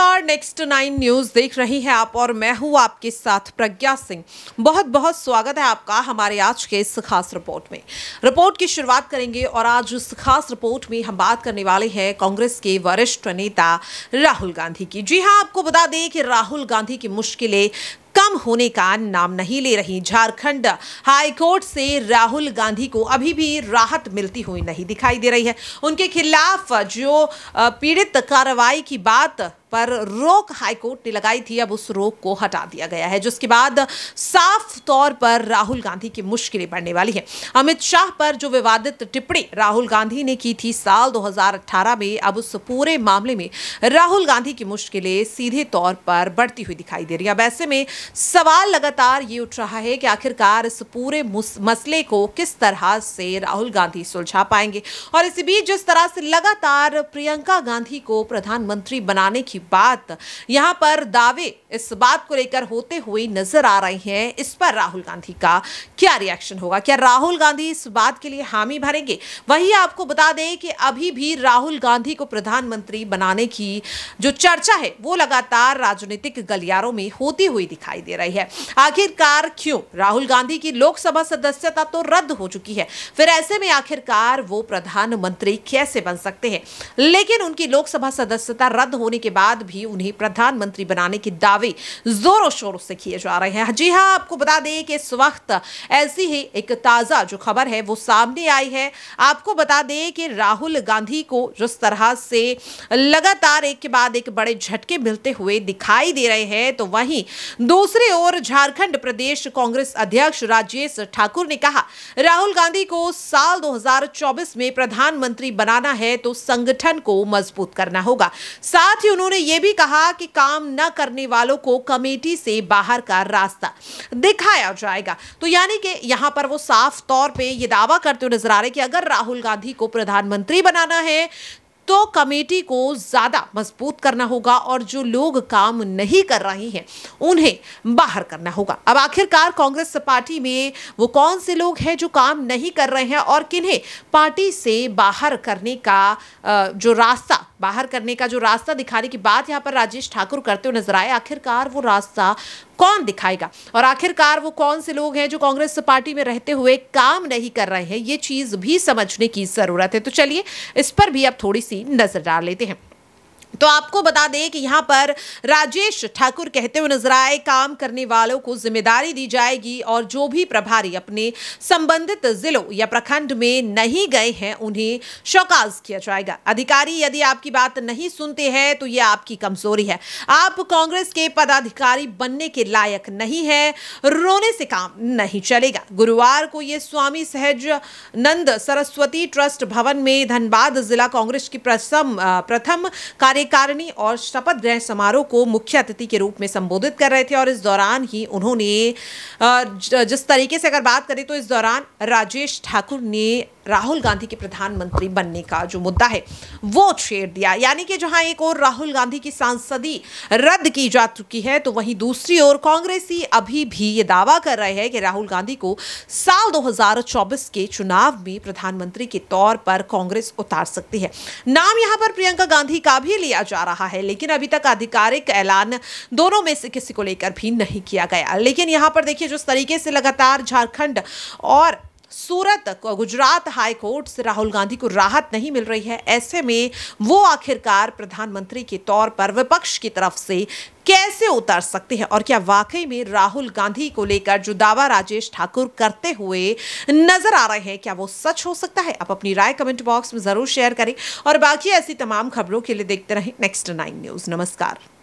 नमस्कार next nine news देख रही हैं आप और मैं हूं आपके साथ प्रज्ञा सिंह बहुत बहुत स्वागत है आपका हमारे आज के इस खास रिपोर्ट में रिपोर्ट की शुरुआत करेंगे और आज इस खास रिपोर्ट में हम बात करने वाले हैं कांग्रेस के वरिष्ठ नेता राहुल गांधी की जी हां आपको बता दें कि राहुल गांधी की मुश्किलें कम होने का नाम नहीं ले रही झारखंड हाईकोर्ट से राहुल गांधी को अभी भी राहत मिलती हुई नहीं दिखाई दे रही है उनके खिलाफ जो पीड़ित कार्रवाई की बात पर रोक हाईकोर्ट ने लगाई थी अब उस रोक को हटा दिया गया है जिसके बाद साफ तौर पर राहुल गांधी की मुश्किलें बढ़ने वाली है अमित शाह पर जो विवादित टिप्पणी राहुल गांधी ने की थी साल 2018 में अब उस पूरे मामले में राहुल गांधी की मुश्किलें सीधे तौर पर बढ़ती हुई दिखाई दे रही है अब ऐसे में सवाल लगातार ये उठ रहा है कि आखिरकार इस पूरे मसले को किस तरह से राहुल गांधी सुलझा पाएंगे और इसी बीच जिस तरह से लगातार प्रियंका गांधी को प्रधानमंत्री बनाने की की बात यहां पर दावे इस बात को लेकर होते हुए नजर आ रहे हैं इस पर राहुल गांधी का क्या रिएक्शन होगा क्या राहुल गांधी इस बात के लिए हामी भरेंगे वही आपको बता दें कि अभी भी राहुल गांधी को प्रधानमंत्री बनाने की जो चर्चा है वो लगातार राजनीतिक गलियारों में होती हुई दिखाई दे रही है आखिरकार क्यों राहुल गांधी की लोकसभा सदस्यता तो रद्द हो चुकी है फिर ऐसे में आखिरकार वो प्रधानमंत्री कैसे बन सकते हैं लेकिन उनकी लोकसभा सदस्यता रद्द होने के बाद बाद भी उन्हें प्रधानमंत्री बनाने के दावे जोरों शोरों से किए जा रहे हैं जी हाँ आपको बता दें कि इस वक्त ऐसी ही एक ताज़ा जो खबर है वो सामने आई है आपको बता दें कि राहुल गांधी को जिस तरह से लगातार एक के बाद एक बड़े झटके मिलते हुए दिखाई दे रहे हैं तो वहीं दूसरी ओर झारखंड प्रदेश कांग्रेस अध्यक्ष राजेश ठाकुर ने कहा राहुल गांधी को साल 2024 में प्रधानमंत्री बनाना है तो संगठन को मजबूत करना होगा साथ ही उन्होंने ये भी कहा कि काम न करने वालों को कमेटी से बाहर का रास्ता दिखाया जाएगा तो यानी कि यहां पर वो साफ तौर पे ये दावा करते हुए नजर आ रहे कि अगर राहुल गांधी को प्रधानमंत्री बनाना है तो कमेटी को ज़्यादा मजबूत करना होगा और जो लोग काम नहीं कर रहे हैं उन्हें बाहर करना होगा अब आखिरकार कांग्रेस पार्टी में वो कौन से लोग हैं जो काम नहीं कर रहे हैं और किन्हें पार्टी से बाहर करने का जो रास्ता बाहर करने का जो रास्ता दिखाने की बात यहाँ पर राजेश ठाकुर करते हुए नजर आए आखिरकार वो रास्ता कौन दिखाएगा और आखिरकार वो कौन से लोग हैं जो कांग्रेस पार्टी में रहते हुए काम नहीं कर रहे हैं ये चीज़ भी समझने की ज़रूरत है तो चलिए इस पर भी अब थोड़ी सी नज़र डाल लेते हैं तो आपको बता दें कि यहाँ पर राजेश ठाकुर कहते हुए नजर आए काम करने वालों को जिम्मेदारी दी जाएगी और जो भी प्रभारी अपने संबंधित जिलों या प्रखंड में नहीं गए हैं उन्हें शोकाज किया जाएगा अधिकारी यदि आपकी बात नहीं सुनते हैं तो यह आपकी कमजोरी है आप कांग्रेस के पदाधिकारी बनने के लायक नहीं है रोने से काम नहीं चलेगा गुरुवार को ये स्वामी सहज नंद सरस्वती ट्रस्ट भवन में धनबाद जिला कांग्रेस की प्रथम कार्य कार्यकारिणी और शपथ ग्रहण समारोह को मुख्य अतिथि के रूप में संबोधित कर रहे थे और इस दौरान ही उन्होंने जिस तरीके से अगर बात करें तो इस दौरान राजेश ठाकुर ने राहुल गांधी के प्रधानमंत्री बनने का जो मुद्दा है वो छेड़ दिया यानी कि जहां एक ओर राहुल गांधी की सांसदी रद्द की जा चुकी है तो वहीं दूसरी ओर कांग्रेसी अभी भी ये दावा कर रहे हैं कि राहुल गांधी को साल 2024 के चुनाव में प्रधानमंत्री के तौर पर कांग्रेस उतार सकती है नाम यहाँ पर प्रियंका गांधी का भी लिया जा रहा है लेकिन अभी तक आधिकारिक ऐलान दोनों में से किसी को लेकर भी नहीं किया गया लेकिन यहाँ पर देखिए जिस तरीके से लगातार झारखंड और सूरत गुजरात हाई कोर्ट से राहुल गांधी को राहत नहीं मिल रही है ऐसे में वो आखिरकार प्रधानमंत्री के तौर पर विपक्ष की तरफ से कैसे उतर सकते हैं और क्या वाकई में राहुल गांधी को लेकर जो दावा राजेश ठाकुर करते हुए नजर आ रहे हैं क्या वो सच हो सकता है आप अपनी राय कमेंट बॉक्स में जरूर शेयर करें और बाकी ऐसी तमाम खबरों के लिए देखते रहें नेक्स्ट नाइन न्यूज नमस्कार